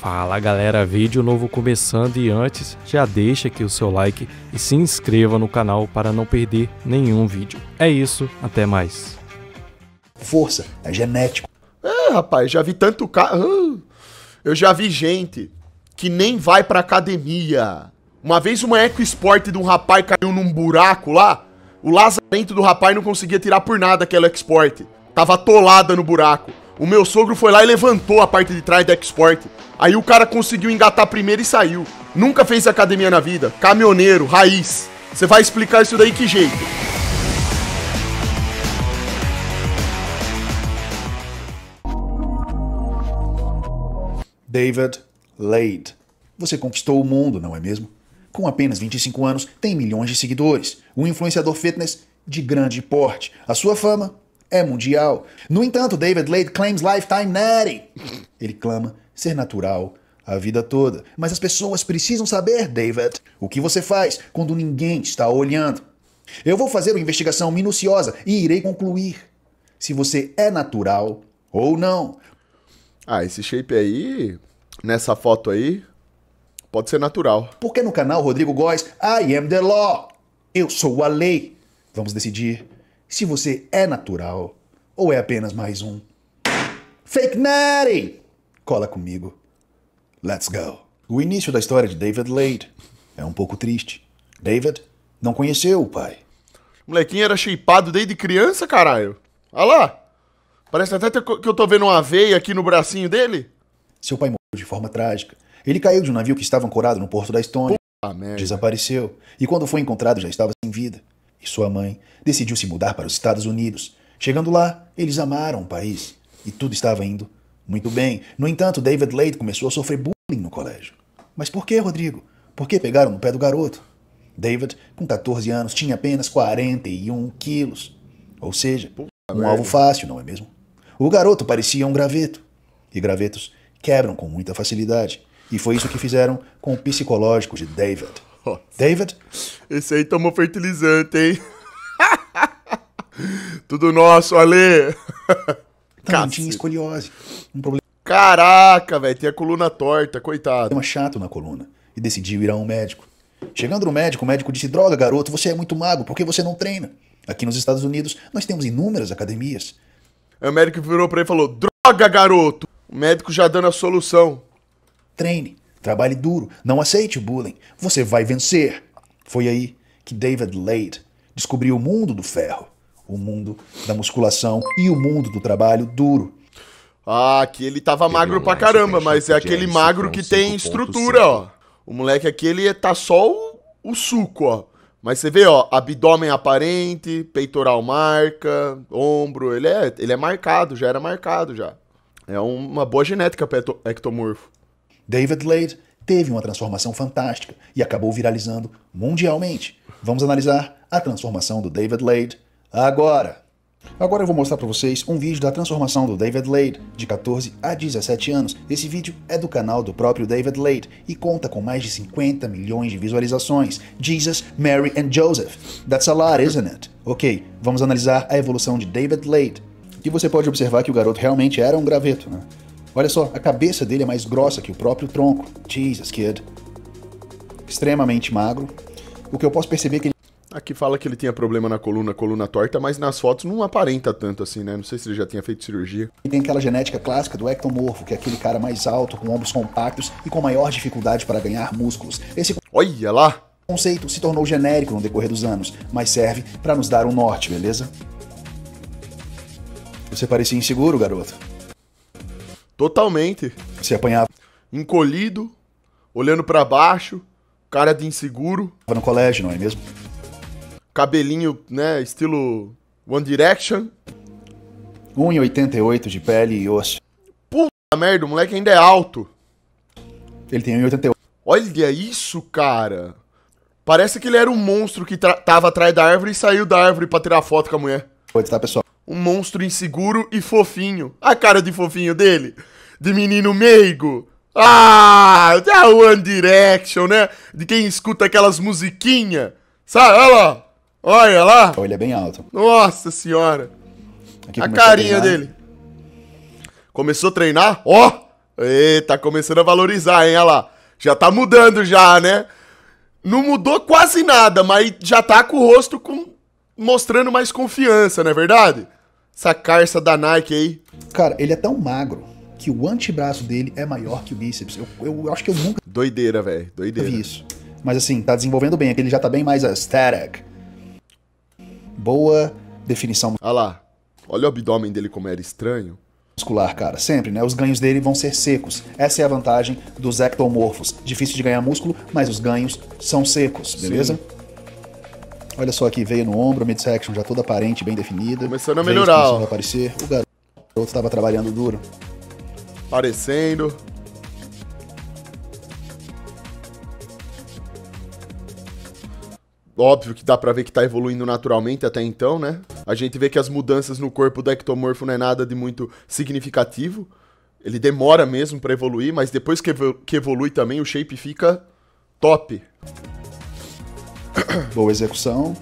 Fala galera, vídeo novo começando e antes já deixa aqui o seu like e se inscreva no canal para não perder nenhum vídeo. É isso, até mais. Força, é genético. É, rapaz, já vi tanto cara. Eu já vi gente que nem vai pra academia. Uma vez uma EcoSport de um rapaz caiu num buraco lá, o lazarento do rapaz não conseguia tirar por nada aquela EcoSport. Tava atolada no buraco. O meu sogro foi lá e levantou a parte de trás da Export. Aí o cara conseguiu engatar primeiro e saiu. Nunca fez academia na vida. Caminhoneiro, raiz. Você vai explicar isso daí que jeito? David Lade. Você conquistou o mundo, não é mesmo? Com apenas 25 anos, tem milhões de seguidores, um influenciador fitness de grande porte. A sua fama é mundial. No entanto, David Lade claims lifetime natty. Ele clama ser natural a vida toda. Mas as pessoas precisam saber, David, o que você faz quando ninguém está olhando. Eu vou fazer uma investigação minuciosa e irei concluir se você é natural ou não. Ah, esse shape aí, nessa foto aí, pode ser natural. Porque no canal Rodrigo Góes, I am the law. Eu sou a lei. Vamos decidir se você é natural ou é apenas mais um fake natty. Cola comigo. Let's go. O início da história de David Lade é um pouco triste. David não conheceu o pai. O molequinho era shapeado desde criança, caralho. Olha lá. Parece até que eu tô vendo uma veia aqui no bracinho dele. Seu pai morreu de forma trágica. Ele caiu de um navio que estava ancorado no porto da Estônia. desapareceu. E quando foi encontrado já estava sem vida e sua mãe, decidiu se mudar para os Estados Unidos. Chegando lá, eles amaram o país e tudo estava indo muito bem. No entanto, David Lade começou a sofrer bullying no colégio. Mas por que, Rodrigo? Por que pegaram no pé do garoto? David, com 14 anos, tinha apenas 41 quilos. Ou seja, um alvo fácil, não é mesmo? O garoto parecia um graveto. E gravetos quebram com muita facilidade. E foi isso que fizeram com o psicológico de David. David? Esse aí tomou fertilizante, hein? Tudo nosso, Ale. Não, tá, tinha escoliose. Um problema. Caraca, velho, tem a coluna torta, coitado. Tem uma chato na coluna. E decidiu ir a um médico. Chegando no médico, o médico disse: Droga, garoto, você é muito magro, por que você não treina? Aqui nos Estados Unidos, nós temos inúmeras academias. O médico virou pra ele e falou: Droga, garoto! O médico já dando a solução. Treine. Trabalhe duro, não aceite o bullying, você vai vencer. Foi aí que David Lade descobriu o mundo do ferro, o mundo da musculação e o mundo do trabalho duro. Ah, aqui ele tava magro pra caramba, mas é aquele magro então, que tem estrutura, 5. ó. O moleque aqui, ele tá só o, o suco, ó. Mas você vê, ó, abdômen aparente, peitoral marca, ombro, ele é, ele é marcado, já era marcado já. É uma boa genética pra ectomorfo. David Lade teve uma transformação fantástica e acabou viralizando mundialmente. Vamos analisar a transformação do David Lade agora. Agora eu vou mostrar para vocês um vídeo da transformação do David Lade, de 14 a 17 anos. Esse vídeo é do canal do próprio David Lade e conta com mais de 50 milhões de visualizações. Jesus, Mary and Joseph. That's a lot, isn't it? Ok, vamos analisar a evolução de David Lade. E você pode observar que o garoto realmente era um graveto, né? Olha só, a cabeça dele é mais grossa que o próprio tronco. Jesus, kid. Extremamente magro. O que eu posso perceber é que ele. Aqui fala que ele tinha problema na coluna, coluna torta, mas nas fotos não aparenta tanto assim, né? Não sei se ele já tinha feito cirurgia. E tem aquela genética clássica do ectomorfo, que é aquele cara mais alto, com ombros compactos e com maior dificuldade para ganhar músculos. Esse. Olha lá! conceito se tornou genérico no decorrer dos anos, mas serve para nos dar um norte, beleza? Você parecia inseguro, garoto. Totalmente. Se apanhava. Encolhido, olhando para baixo, cara de inseguro. Tava no colégio, não é mesmo? Cabelinho, né, estilo One Direction. 1,88 de pele e osso. Puta merda, o moleque ainda é alto. Ele tem 1,88. Olha isso, cara. Parece que ele era um monstro que tava atrás da árvore e saiu da árvore pra tirar foto com a mulher. Pode tá, pessoal? um monstro inseguro e fofinho. A cara de fofinho dele, de menino meigo. Ah, da é One Direction, né? De quem escuta aquelas musiquinhas. Sabe, olha lá. Olha lá. Olha, é bem alto. Nossa senhora. Aqui a carinha a dele. Começou a treinar? Ó! Oh! Eita, começando a valorizar, hein? Olha lá. Já tá mudando já, né? Não mudou quase nada, mas já tá com o rosto com... mostrando mais confiança, não é verdade? essa carça da Nike aí. Cara, ele é tão magro que o antebraço dele é maior que o bíceps. Eu, eu, eu acho que eu nunca. Doideira, velho. Doideira. Eu vi isso. Mas assim, tá desenvolvendo bem. Aquele já tá bem mais aesthetic. Boa definição. Olha lá. Olha o abdômen dele como era estranho. Muscular, cara, sempre, né? Os ganhos dele vão ser secos. Essa é a vantagem dos ectomorfos. Difícil de ganhar músculo, mas os ganhos são secos, beleza? Sim. Olha só aqui, veio no ombro, midsection já toda aparente, bem definida. Começando a melhorar, começando ó. aparecer. O garoto estava trabalhando duro. Aparecendo. Óbvio que dá pra ver que tá evoluindo naturalmente até então, né? A gente vê que as mudanças no corpo do ectomorfo não é nada de muito significativo. Ele demora mesmo para evoluir, mas depois que evolui também, o shape fica top. boa execução.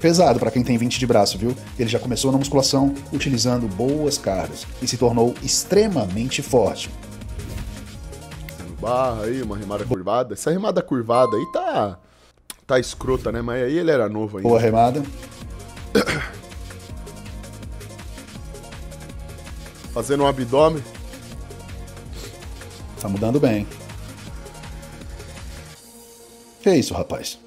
Pesado para quem tem 20 de braço, viu? Ele já começou na musculação utilizando boas cargas e se tornou extremamente forte. Barra aí, uma remada curvada. Essa remada curvada aí tá tá escrota, né? Mas aí ele era novo ainda. Boa remada. Fazendo um abdômen. Tá mudando bem. Que é isso, rapaz?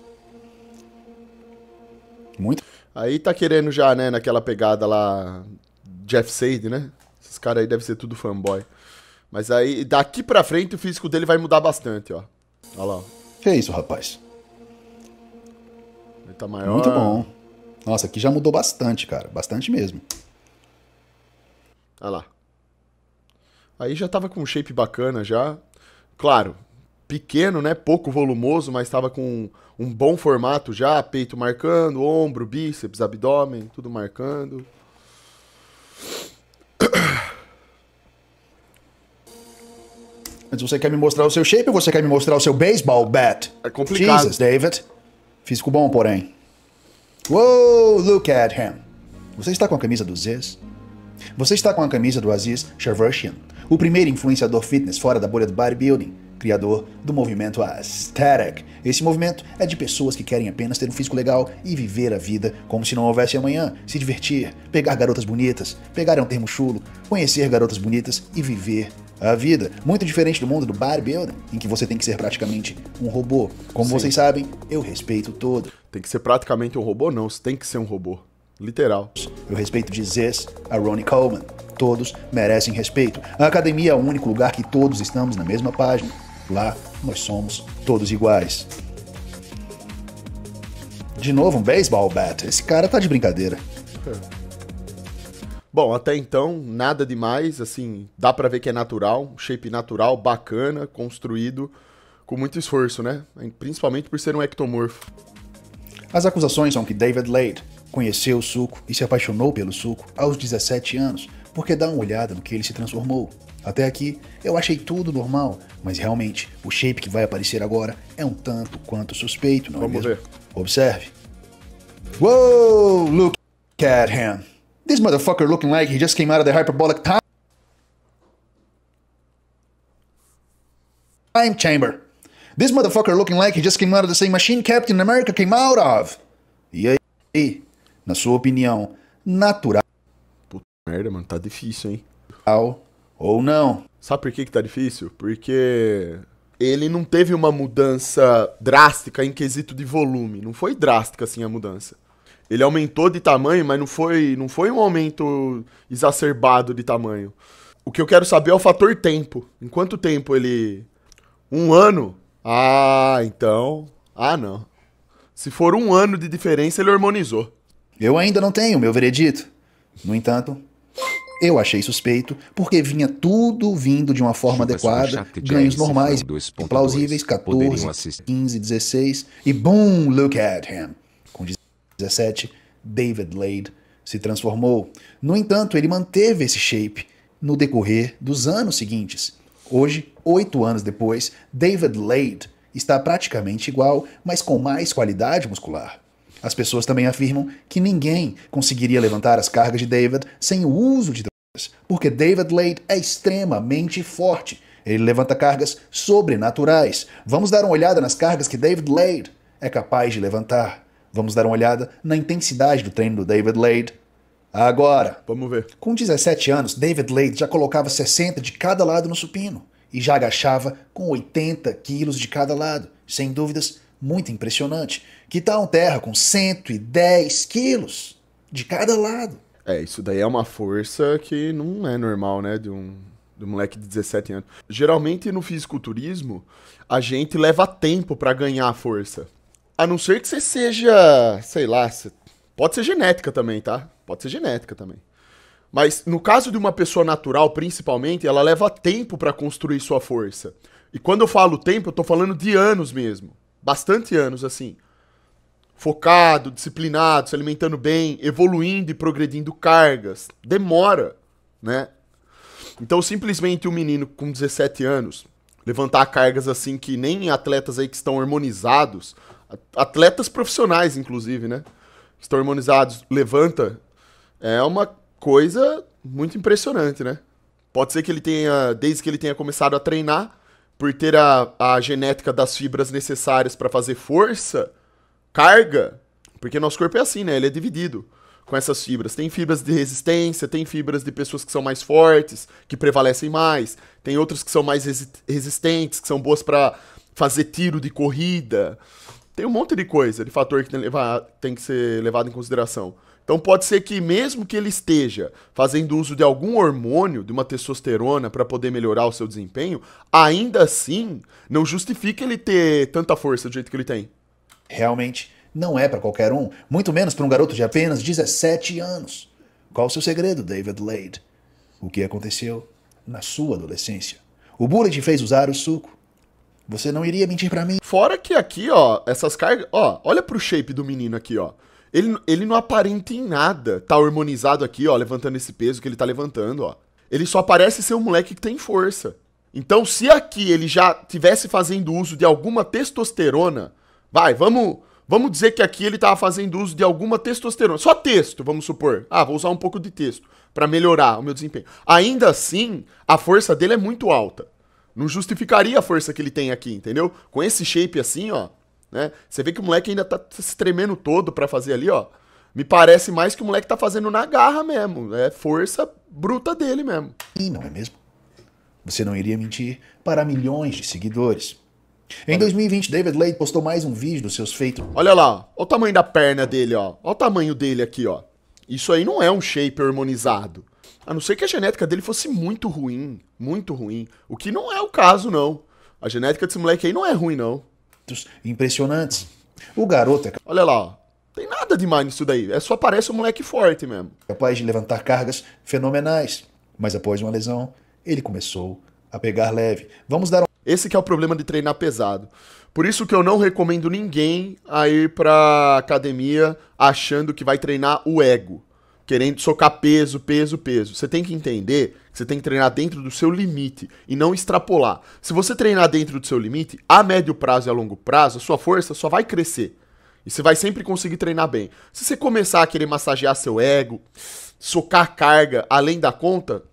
Muito. Aí tá querendo já, né, naquela pegada lá, Jeff Sade, né? Esses caras aí devem ser tudo fanboy. Mas aí, daqui pra frente, o físico dele vai mudar bastante, ó. Olha lá. Que é isso, rapaz? Ele tá maior. Muito bom. Nossa, aqui já mudou bastante, cara. Bastante mesmo. Olha lá. Aí já tava com um shape bacana já. Claro, pequeno, né? Pouco volumoso, mas estava com um bom formato já, peito marcando, ombro, bíceps, abdômen, tudo marcando. Mas você quer me mostrar o seu shape ou você quer me mostrar o seu baseball bat? É complicado. Jesus, David. Físico bom, porém. Whoa, look at him. Você está com a camisa do Ziz? Você está com a camisa do Aziz Shervushian, o primeiro influenciador fitness fora da bolha do bodybuilding criador do movimento Aesthetic. Esse movimento é de pessoas que querem apenas ter um físico legal e viver a vida como se não houvesse amanhã, se divertir, pegar garotas bonitas, pegar é um termo chulo, conhecer garotas bonitas e viver a vida, muito diferente do mundo do bodybuilding, em que você tem que ser praticamente um robô. Como Sim. vocês sabem, eu respeito todo. Tem que ser praticamente um robô? Não, você tem que ser um robô. Literal. Eu respeito de Zez a Ronnie Coleman. Todos merecem respeito. A academia é o único lugar que todos estamos na mesma página. Lá nós somos todos iguais. De novo, um baseball bat. Esse cara tá de brincadeira. É. Bom, até então, nada demais, assim, dá para ver que é natural, shape natural, bacana, construído com muito esforço, né? Principalmente por ser um ectomorfo. As acusações são que David Lade conheceu o suco e se apaixonou pelo suco aos 17 anos, porque dá uma olhada no que ele se transformou. Até aqui eu achei tudo normal, mas realmente o shape que vai aparecer agora é um tanto quanto suspeito, não é Vamos é mesmo? ver. Observe. Whoa, look at him. This motherfucker looking like he just came out of the hyperbolic time. time chamber. This motherfucker looking like he just came out of the same machine Captain America came out of. E aí, na sua opinião, natural? Puta merda, mano, tá difícil, hein? Ou não. Sabe por que, que tá difícil? Porque ele não teve uma mudança drástica em quesito de volume. Não foi drástica assim a mudança. Ele aumentou de tamanho, mas não foi, não foi um aumento exacerbado de tamanho. O que eu quero saber é o fator tempo. Em quanto tempo ele. Um ano? Ah, então. Ah, não. Se for um ano de diferença, ele harmonizou. Eu ainda não tenho meu veredito. No entanto, eu achei suspeito, porque vinha tudo vindo de uma forma adequada, ganhos normais, plausíveis, 14, 15, 16, e boom, look at him. Com 17, David Lade se transformou. No entanto, ele manteve esse shape no decorrer dos anos seguintes. Hoje, oito anos depois, David Lade está praticamente igual, mas com mais qualidade muscular. As pessoas também afirmam que ninguém conseguiria levantar as cargas de David sem o uso de drogas, porque David Late é extremamente forte. Ele levanta cargas sobrenaturais. Vamos dar uma olhada nas cargas que David Lade é capaz de levantar. Vamos dar uma olhada na intensidade do treino do David Lade Agora. Vamos ver. Com 17 anos, David Lade já colocava 60 de cada lado no supino e já agachava com 80 quilos de cada lado. Sem dúvidas, muito impressionante, que tá um terra com 110 quilos de cada lado. É, isso daí é uma força que não é normal, né, de um, de um moleque de 17 anos. Geralmente no fisiculturismo, a gente leva tempo para ganhar força. A não ser que você seja, sei lá, pode ser genética também, tá? Pode ser genética também. Mas no caso de uma pessoa natural, principalmente, ela leva tempo para construir sua força. E quando eu falo tempo, eu tô falando de anos mesmo bastante anos assim, focado, disciplinado, se alimentando bem, evoluindo e progredindo cargas. Demora, né? Então, simplesmente um menino com 17 anos levantar cargas assim que nem atletas aí que estão harmonizados, atletas profissionais inclusive, né? Que estão harmonizados, levanta é uma coisa muito impressionante, né? Pode ser que ele tenha, desde que ele tenha começado a treinar, por ter a, a genética das fibras necessárias para fazer força, carga, porque nosso corpo é assim, né? Ele é dividido com essas fibras. Tem fibras de resistência, tem fibras de pessoas que são mais fortes, que prevalecem mais, tem outras que são mais resi resistentes, que são boas para fazer tiro de corrida. Tem um monte de coisa, de fator que tem, levar, tem que ser levado em consideração. Então pode ser que mesmo que ele esteja fazendo uso de algum hormônio, de uma testosterona para poder melhorar o seu desempenho, ainda assim não justifica ele ter tanta força do jeito que ele tem. Realmente não é para qualquer um, muito menos para um garoto de apenas 17 anos. Qual o seu segredo, David Lade? O que aconteceu na sua adolescência? O bullying te fez usar o suco. Você não iria mentir para mim. Fora que aqui, ó, essas cargas, ó, olha pro shape do menino aqui, ó. Ele, ele não aparenta em nada tá harmonizado aqui, ó, levantando esse peso que ele tá levantando, ó. Ele só parece ser um moleque que tem força. Então, se aqui ele já tivesse fazendo uso de alguma testosterona, vai, vamos, vamos dizer que aqui ele tava fazendo uso de alguma testosterona, só texto, vamos supor. Ah, vou usar um pouco de texto para melhorar o meu desempenho. Ainda assim, a força dele é muito alta. Não justificaria a força que ele tem aqui, entendeu? Com esse shape assim, ó, né? Você vê que o moleque ainda tá se tremendo todo para fazer ali, ó. Me parece mais que o moleque tá fazendo na garra mesmo. É força bruta dele mesmo. E não é mesmo? Você não iria mentir para milhões de seguidores. Em 2020, David Lay postou mais um vídeo dos seus feitos. Olha lá, olha o tamanho da perna dele, ó. Olha o tamanho dele aqui, ó. Isso aí não é um shape harmonizado. A não ser que a genética dele fosse muito ruim, muito ruim. O que não é o caso, não. A genética desse moleque aí não é ruim, não impressionantes. O garoto é. Olha lá, tem nada demais nisso daí. É só parece um moleque forte mesmo. Capaz de levantar cargas fenomenais. Mas após uma lesão, ele começou a pegar leve. Vamos dar um... Esse que é o problema de treinar pesado. Por isso que eu não recomendo ninguém a ir pra academia achando que vai treinar o ego querendo socar peso, peso, peso. Você tem que entender que você tem que treinar dentro do seu limite e não extrapolar. Se você treinar dentro do seu limite, a médio prazo e a longo prazo, a sua força só vai crescer. E você vai sempre conseguir treinar bem. Se você começar a querer massagear seu ego, socar carga além da conta,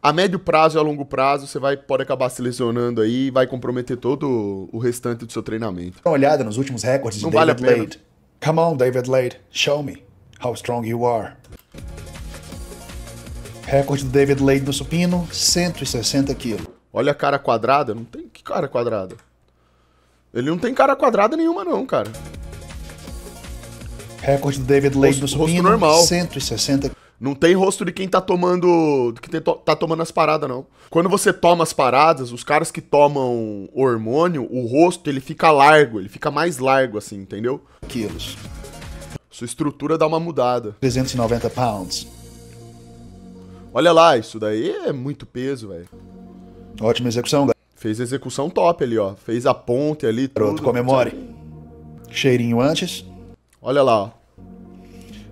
a médio prazo e a longo prazo você vai, pode acabar se lesionando aí e vai comprometer todo o restante do seu treinamento. Dá uma olhada nos últimos recordes Não de David vale Lade. Come on, David Lade, show me how strong you are. Recorde do David Lade no supino, 160 quilos. Olha a cara quadrada, não tem que cara quadrada. Ele não tem cara quadrada nenhuma não, cara. Recorde do David Lade no supino, rosto normal. 160 não tem rosto de quem tá tomando. que tá tomando as paradas, não. Quando você toma as paradas, os caras que tomam hormônio, o rosto ele fica largo, ele fica mais largo, assim, entendeu? Quilos. Sua estrutura dá uma mudada. 390 pounds. Olha lá, isso daí é muito peso, velho. Ótima execução, galera. Fez a execução top ali, ó. Fez a ponte ali. Pronto, comemore. Cheirinho antes. Olha lá, ó.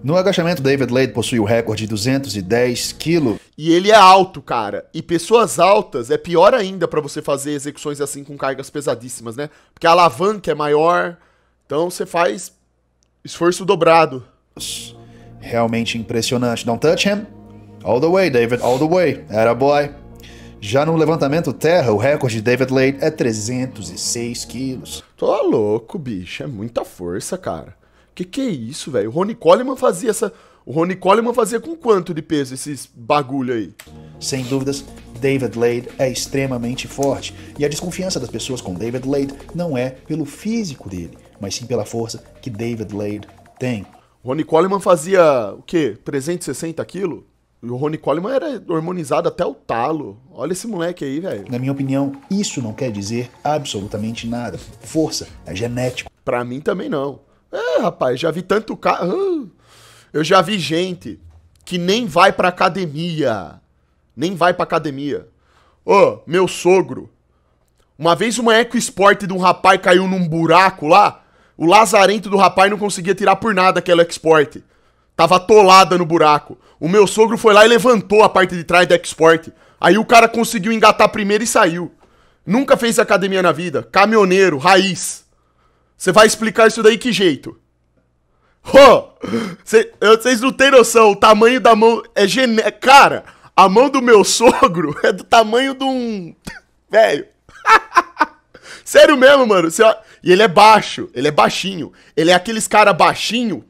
No agachamento, David Lade possui o recorde de 210 quilos. E ele é alto, cara. E pessoas altas é pior ainda para você fazer execuções assim com cargas pesadíssimas, né? Porque a alavanca é maior, então você faz esforço dobrado. Realmente impressionante. Não touch him. All the way, David, all the way. Era boy. Já no levantamento terra, o recorde de David Lade é 306 quilos. Tô louco, bicho. É muita força, cara. Que que é isso, velho? O Ronnie Coleman fazia essa... O Ronnie Coleman fazia com quanto de peso esses bagulho aí? Sem dúvidas, David Lade é extremamente forte. E a desconfiança das pessoas com David Lade não é pelo físico dele, mas sim pela força que David Lade tem. O Ronnie Coleman fazia o quê? 360 quilos? O Rony Coleman era hormonizado até o talo. Olha esse moleque aí, velho. Na minha opinião, isso não quer dizer absolutamente nada. Força, é genético. Pra mim também não. É, rapaz, já vi tanto cara. eu já vi gente que nem vai pra academia. Nem vai pra academia. Ô, oh, meu sogro. Uma vez uma eco esporte de um rapaz caiu num buraco lá. O lazarento do rapaz não conseguia tirar por nada aquela eco Tava atolada no buraco. O meu sogro foi lá e levantou a parte de trás da export. Aí o cara conseguiu engatar primeiro e saiu. Nunca fez academia na vida. Caminhoneiro, raiz. Você vai explicar isso daí que jeito? Oh, vocês não têm noção, o tamanho da mão é gené? Cara, a mão do meu sogro é do tamanho de um... Velho. Sério mesmo, mano. Cê... E ele é baixo, ele é baixinho. Ele é aqueles cara baixinho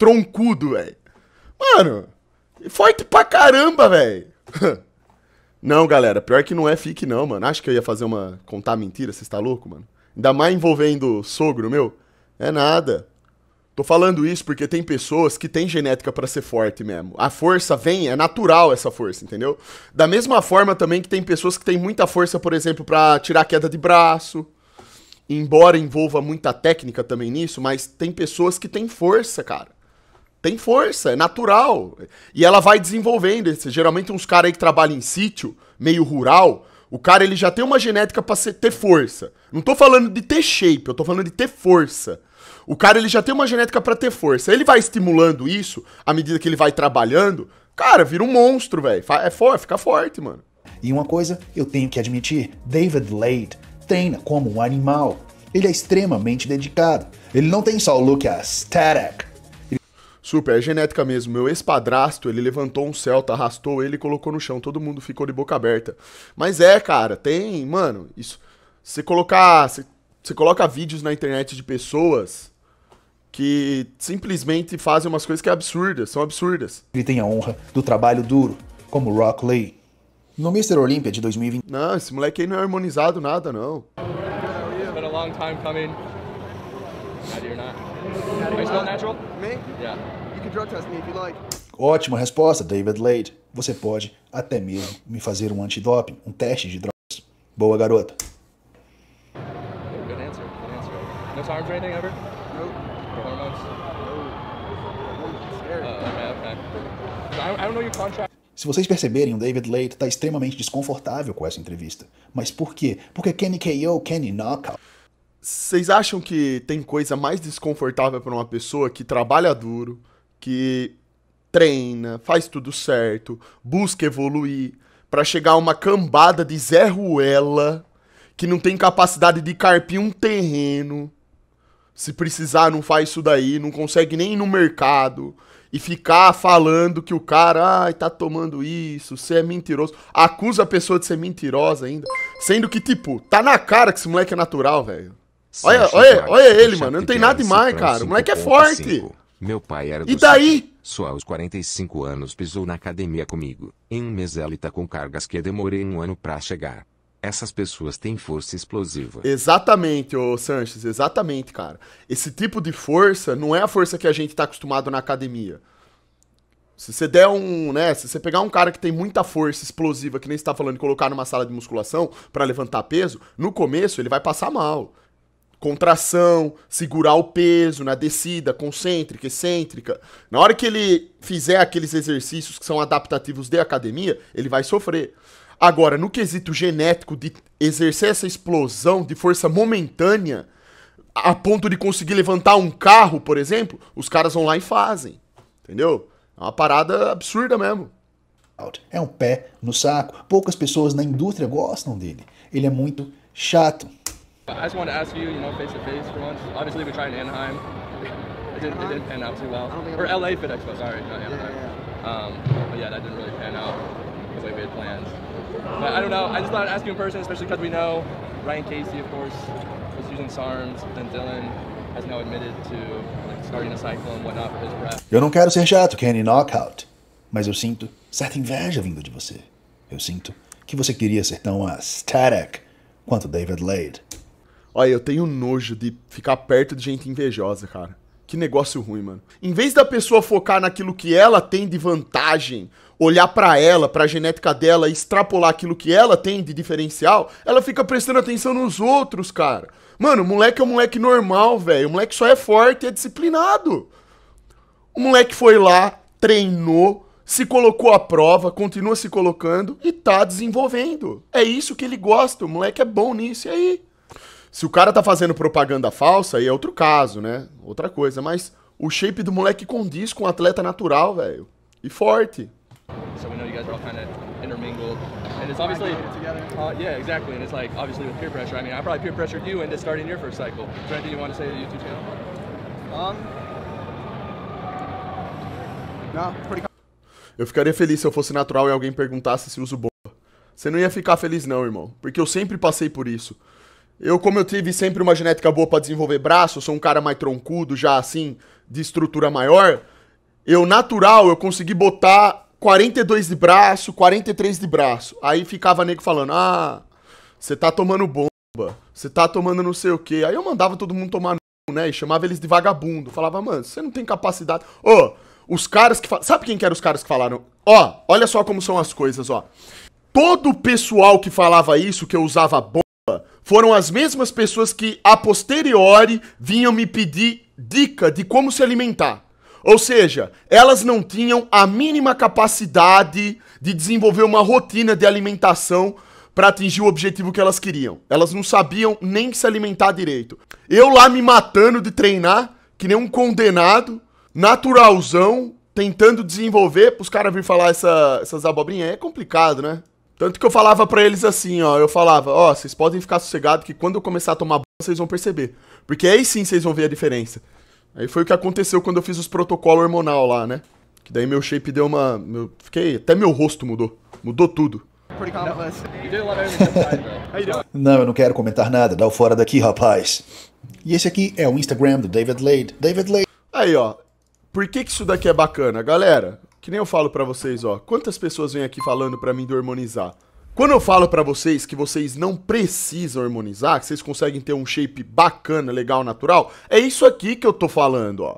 troncudo, velho. Mano, forte pra caramba, velho. Não, galera, pior que não é fique não, mano. Acho que eu ia fazer uma contar mentira, você está louco, mano? Ainda mais envolvendo sogro meu. É nada. Tô falando isso porque tem pessoas que têm genética para ser forte mesmo. A força vem, é natural essa força, entendeu? Da mesma forma também que tem pessoas que têm muita força, por exemplo, para tirar queda de braço. Embora envolva muita técnica também nisso, mas tem pessoas que têm força, cara tem força, é natural. E ela vai desenvolvendo. Geralmente uns caras aí que trabalham em sítio, meio rural, o cara ele já tem uma genética pra ser, ter força. Não tô falando de ter shape, eu tô falando de ter força. O cara ele já tem uma genética para ter força. Ele vai estimulando isso à medida que ele vai trabalhando. Cara, vira um monstro, velho. É forte, fica forte, mano. E uma coisa eu tenho que admitir: David Lade treina como um animal. Ele é extremamente dedicado. Ele não tem só o look aesthetic, Super, é genética mesmo. Meu ex-padrasto, ele levantou um Celta, arrastou ele e colocou no chão. Todo mundo ficou de boca aberta. Mas é, cara, tem, mano, isso. Você colocar. Você coloca vídeos na internet de pessoas que simplesmente fazem umas coisas que é absurdas, são absurdas. Ele tem a honra do trabalho duro, como Rockley. No Mr. Olympia de 2020. Não, esse moleque aí não é harmonizado nada, não. natural? Yeah. Ótima resposta, David Lade. Você pode até mesmo me fazer um antidoping, um teste de drogas. Boa, garota. Se vocês perceberem, o David Lade está extremamente desconfortável com essa entrevista. Mas por quê? Porque Kenny KO, Kenny Knockout. Vocês acham que tem coisa mais desconfortável para uma pessoa que trabalha duro, que treina, faz tudo certo, busca evoluir, para chegar a uma cambada de Zé Ruela, que não tem capacidade de carpir um terreno. Se precisar, não faz isso daí, não consegue nem ir no mercado. E ficar falando que o cara, ai, tá tomando isso, você é mentiroso. Acusa a pessoa de ser mentirosa ainda. Sendo que, tipo, tá na cara que esse moleque é natural, velho. Olha, olha, olha ele, mano. Não tem nada demais, cara. O moleque é forte. Meu pai era do E daí? Só aos 45 anos pisou na academia comigo. Em um mês ela tá com cargas que demorei um ano para chegar. Essas pessoas têm força explosiva. Exatamente, ô Sanches, exatamente, cara. Esse tipo de força não é a força que a gente tá acostumado na academia. Se você der um, né, se você pegar um cara que tem muita força explosiva, que nem está falando, e colocar numa sala de musculação para levantar peso, no começo ele vai passar mal contração, segurar o peso na descida, concêntrica, excêntrica. Na hora que ele fizer aqueles exercícios que são adaptativos de academia, ele vai sofrer. Agora, no quesito genético de exercer essa explosão de força momentânea, a ponto de conseguir levantar um carro, por exemplo, os caras vão lá e fazem. Entendeu? É uma parada absurda mesmo. É um pé no saco. Poucas pessoas na indústria gostam dele. Ele é muito chato. I just wanted to ask you, you know, face to face for once. Obviously, we tried in Anaheim. It didn't, it didn't pan out too well. Or LA FedEx Expo, sorry, not Anaheim. Yeah, yeah. Um, but yeah, that didn't really pan out the way we had planned. But I don't know. I just thought I'd ask you in person, especially because we know Ryan Casey, of course, was using SARMs, then Dylan has now admitted to like, starting a cycle and whatnot for his prep. Eu não quero ser chato, Kenny Knockout, mas eu sinto certa inveja vindo de você. Eu sinto que você queria ser tão aesthetic quanto David Lade. Olha, eu tenho nojo de ficar perto de gente invejosa, cara. Que negócio ruim, mano. Em vez da pessoa focar naquilo que ela tem de vantagem, olhar para ela, para a genética dela e extrapolar aquilo que ela tem de diferencial, ela fica prestando atenção nos outros, cara. Mano, o moleque é um moleque normal, velho. O moleque só é forte e é disciplinado. O moleque foi lá, treinou, se colocou à prova, continua se colocando e tá desenvolvendo. É isso que ele gosta, o moleque é bom nisso. E aí? Se o cara tá fazendo propaganda falsa, aí é outro caso, né? Outra coisa. Mas o shape do moleque condiz com um atleta natural, velho. E forte. So we know you guys are all kind of intermingled. And it's obviously together. Uh, yeah, exactly. And it's like obviously with peer pressure. I mean, I probably peer pressured you into starting your first cycle. Is there anything you want to say to the YouTube channel? Um, no, pretty. Eu ficaria feliz se eu fosse natural e alguém perguntasse se uso bomba. Você não ia ficar feliz não, irmão, porque eu sempre passei por isso. Eu, como eu tive sempre uma genética boa para desenvolver braço, sou um cara mais troncudo, já assim, de estrutura maior, eu natural, eu consegui botar 42 de braço, 43 de braço. Aí ficava nego falando: "Ah, você tá tomando bomba, você tá tomando não sei o quê". Aí eu mandava todo mundo tomar né, e chamava eles de vagabundo. Falava: "Mano, você não tem capacidade". Ô, oh, os caras que sabe quem que eram os caras que falaram? Ó, oh, olha só como são as coisas, ó. Todo o pessoal que falava isso, que eu usava bomba, foram as mesmas pessoas que a posteriori vinham me pedir dica de como se alimentar. Ou seja, elas não tinham a mínima capacidade de desenvolver uma rotina de alimentação para atingir o objetivo que elas queriam. Elas não sabiam nem se alimentar direito. Eu lá me matando de treinar, que nem um condenado, naturalzão, tentando desenvolver, para os caras vir falar essa, essas abobrinhas, é complicado, né? Tanto que eu falava para eles assim, ó, eu falava, ó, vocês podem ficar sossegados que quando eu começar a tomar banho, vocês vão perceber. Porque aí sim vocês vão ver a diferença. Aí foi o que aconteceu quando eu fiz os protocolos hormonal lá, né? Que daí meu shape deu uma... Meu... Fiquei... Até meu rosto mudou. Mudou tudo. Não, eu não quero comentar nada. Dá o fora daqui, rapaz. E esse aqui é o Instagram do David Lade. David Lade. Aí, ó. Por que, que isso daqui é bacana? Galera, que nem eu falo para vocês, ó. Quantas pessoas vêm aqui falando para mim do harmonizar? Quando eu falo para vocês que vocês não precisam harmonizar, que vocês conseguem ter um shape bacana, legal, natural, é isso aqui que eu tô falando, ó.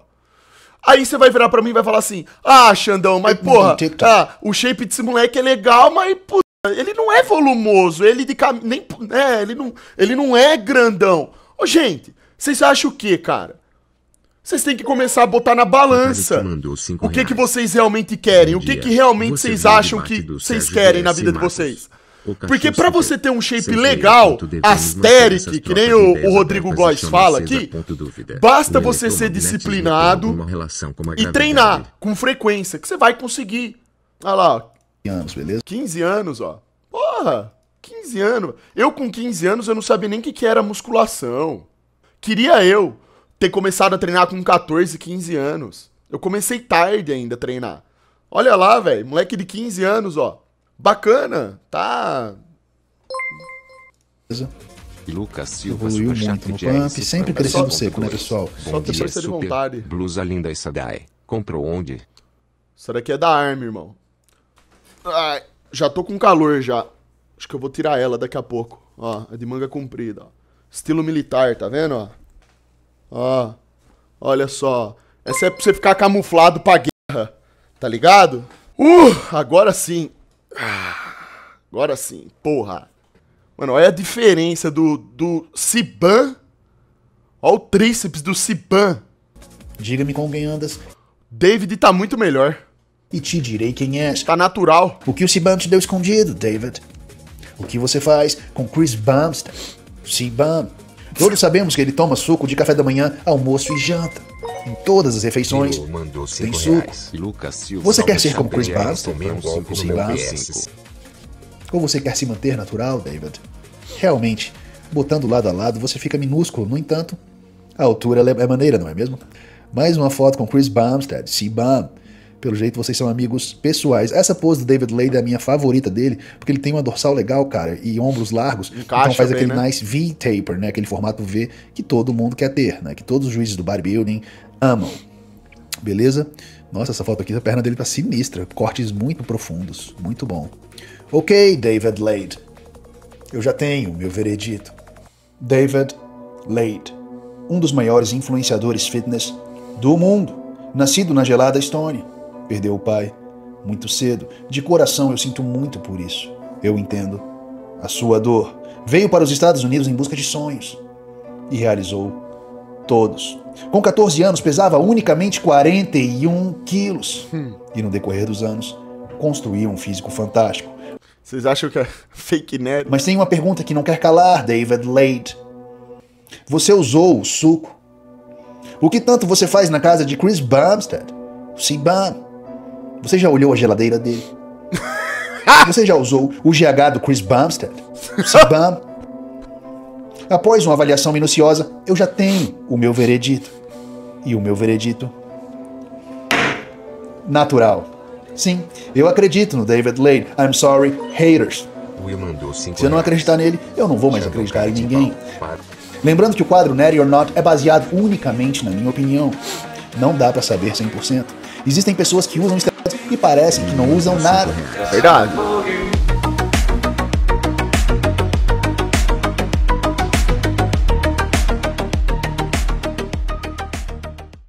Aí você vai virar para mim e vai falar assim: "Ah, Xandão, mas hum, porra, tá? o shape desse moleque é legal, mas puta, ele não é volumoso, ele de cam... nem, né? ele não, ele não é grandão". Ô, gente, vocês acham o quê, cara? Vocês têm que começar a botar na balança o que, que vocês realmente querem, o que, que realmente vocês acham que vocês querem na vida de vocês. Porque para você ter um shape legal, asteric, que nem o, o Rodrigo Góes fala aqui, basta você ser disciplinado e treinar com frequência, que você vai conseguir. Olha lá, 15 anos, beleza? 15 anos, ó. Porra, 15 anos. Eu com 15 anos eu não sabia nem o que, que era musculação. Queria eu ter começado a treinar com 14, 15 anos. Eu comecei tarde ainda a treinar. Olha lá, velho, moleque de 15 anos, ó. Bacana, tá. Lucas Silva evoluiu muito no Pump, sempre crescendo seco, né, pessoal? Só dia, força de vontade. Blusa linda essa daí. Comprou onde? Isso daqui é da Army, irmão. Ai, já tô com calor já. Acho que eu vou tirar ela daqui a pouco. Ó, é de manga comprida, ó. Estilo militar, tá vendo, ó? Ó, olha só. Essa é pra você ficar camuflado pra guerra, tá ligado? Uh, agora sim. Ah, agora sim, porra. Mano, olha a diferença do, do Siban. Olha o tríceps do Siban. Diga-me com quem andas. David tá muito melhor. E te direi quem é. Tá natural. O que o Siban te deu escondido, David? O que você faz com Chris Bumstead? Siban, Todos sabemos que ele toma suco de café da manhã, almoço e janta. Em todas as refeições tem suco. Você quer ser como Chris Bass? Ou você quer se manter natural, David? Realmente, botando lado a lado você fica minúsculo, no entanto, a altura é, é maneira, não é mesmo? Mais uma foto com Chris Bumstead, C. Bum, pelo jeito, vocês são amigos pessoais. Essa pose do David Lade é a minha favorita dele, porque ele tem uma dorsal legal, cara, e ombros largos. Encaixa então faz bem, aquele né? nice V-taper, né? Aquele formato V que todo mundo quer ter, né? Que todos os juízes do bodybuilding amam. Beleza? Nossa, essa foto aqui da perna dele tá sinistra. Cortes muito profundos. Muito bom. Ok, David Lade. Eu já tenho meu veredito. David Lade. Um dos maiores influenciadores fitness do mundo. Nascido na gelada Estônia perdeu o pai muito cedo. De coração, eu sinto muito por isso. Eu entendo a sua dor. Veio para os Estados Unidos em busca de sonhos e realizou todos. Com 14 anos, pesava unicamente 41 quilos. Hum. E no decorrer dos anos, construiu um físico fantástico. Vocês acham que é fake nerd? Mas tem uma pergunta que não quer calar, David Lade. Você usou o suco? O que tanto você faz na casa de Chris Bumstead? Bum? Você já olhou a geladeira dele? Você já usou o GH do Chris Bumstead? Bum? Após uma avaliação minuciosa, eu já tenho o meu veredito. E o meu veredito natural. Sim, eu acredito no David Lane. I'm sorry, haters. Se eu não acreditar nele, eu não vou mais acreditar em ninguém. Lembrando que o quadro Nerd or Not é baseado unicamente na minha opinião. Não dá para saber 100%. Existem pessoas que usam e parece que não usam nada. É verdade.